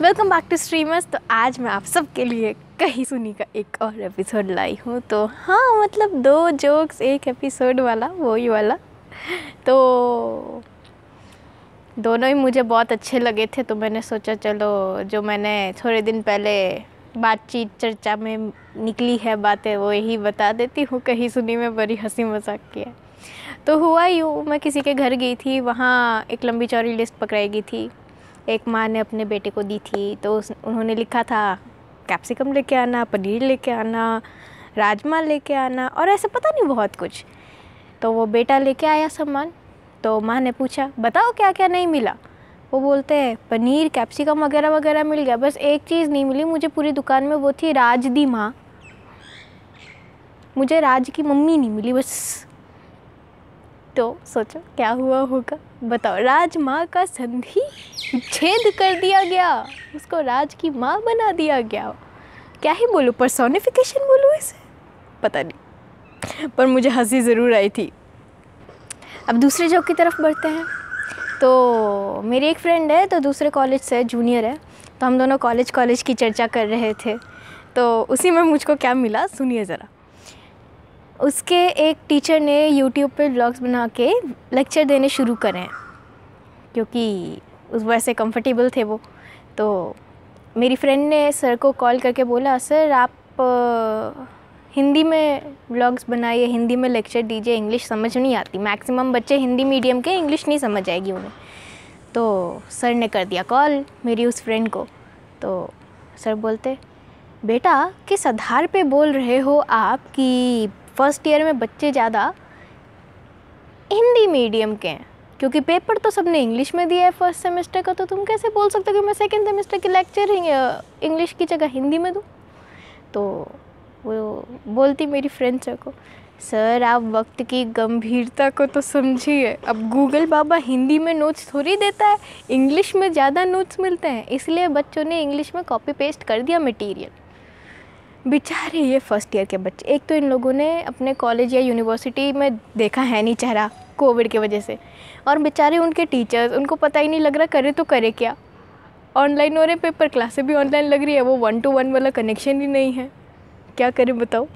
welcome back to streamers तो आज मैं आप सबके लिए कहीं सुनी का एक और एपिसोड लाई हूँ तो हाँ मतलब दो जोक्स एक एपिसोड वाला वो ही वाला तो दोनों ही मुझे बहुत अच्छे लगे थे तो मैंने सोचा चलो जो मैंने थोड़े दिन पहले बातचीत चर्चा में निकली है बातें वो यही बता देती हूँ कहीं सुनी में बड़ी हंसी मजाक की है तो हुआ यूँ मैं किसी के घर गई थी वहाँ एक लंबी चौड़ी लिस्ट पकड़ाई गई थी एक माँ ने अपने बेटे को दी थी तो उस उन्होंने लिखा था कैप्सिकम लेके आना पनीर लेके आना राजमा लेके आना और ऐसे पता नहीं बहुत कुछ तो वो बेटा लेके आया सामान तो माँ ने पूछा बताओ क्या क्या नहीं मिला वो बोलते हैं पनीर कैप्सिकम वगैरह वगैरह मिल गया बस एक चीज़ नहीं मिली मुझे पूरी दुकान में वो थी राज दी माँ मुझे राज की मम्मी नहीं मिली बस तो सोचो क्या हुआ होगा बताओ राज माँ का संधि छेद कर दिया गया उसको राज की माँ बना दिया गया क्या ही बोलूँ परसोनिफिकेशन बोलूँ इसे पता नहीं पर मुझे हंसी ज़रूर आई थी अब दूसरे जॉब की तरफ बढ़ते हैं तो मेरी एक फ्रेंड है तो दूसरे कॉलेज से जूनियर है तो हम दोनों कॉलेज कॉलेज की चर्चा कर रहे थे तो उसी में मुझको क्या मिला सुनिए ज़रा उसके एक टीचर ने यूट्यूब पर ब्लॉग्स बना के लेक्चर देने शुरू करें क्योंकि उस वैसे कंफर्टेबल थे वो तो मेरी फ्रेंड ने सर को कॉल करके बोला सर आप हिंदी में ब्लॉग्स बनाइए हिंदी में लेक्चर दीजिए इंग्लिश समझ नहीं आती मैक्सिमम बच्चे हिंदी मीडियम के इंग्लिश नहीं समझ आएगी उन्हें तो सर ने कर दिया कॉल मेरी उस फ्रेंड को तो सर बोलते बेटा किस आधार पे बोल रहे हो आप कि फ़र्स्ट ईयर में बच्चे ज़्यादा हिंदी मीडियम के हैं क्योंकि पेपर तो सबने इंग्लिश में दिया है फर्स्ट सेमेस्टर का तो तुम कैसे बोल सकते हो कि मैं सेकेंड सेमेस्टर की लेक्चर इंग्लिश की जगह हिंदी में दूँ तो वो बोलती मेरी फ्रेंड सर को सर आप वक्त की गंभीरता को तो समझिए अब गूगल बाबा हिंदी में नोट्स थोड़ी देता है इंग्लिश में ज़्यादा नोट्स मिलते हैं इसलिए बच्चों ने इंग्लिश में कॉपी पेस्ट कर दिया मटेरियल बेचारे ये फ़र्स्ट ईयर के बच्चे एक तो इन लोगों ने अपने कॉलेज या यूनिवर्सिटी में देखा है नहीं चेहरा कोविड की वजह से और बेचारे उनके टीचर्स उनको पता ही नहीं लग रहा करे तो करे क्या ऑनलाइन हो रहे पेपर क्लासे भी ऑनलाइन लग रही है वो वन टू वन वाला कनेक्शन ही नहीं है क्या करें बताओ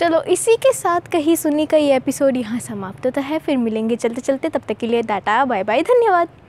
चलो इसी के साथ कहीं सुनी का ये एपिसोड यहाँ समाप्त होता है फिर मिलेंगे चलते चलते तब तक के लिए डाटा बाय बाय धन्यवाद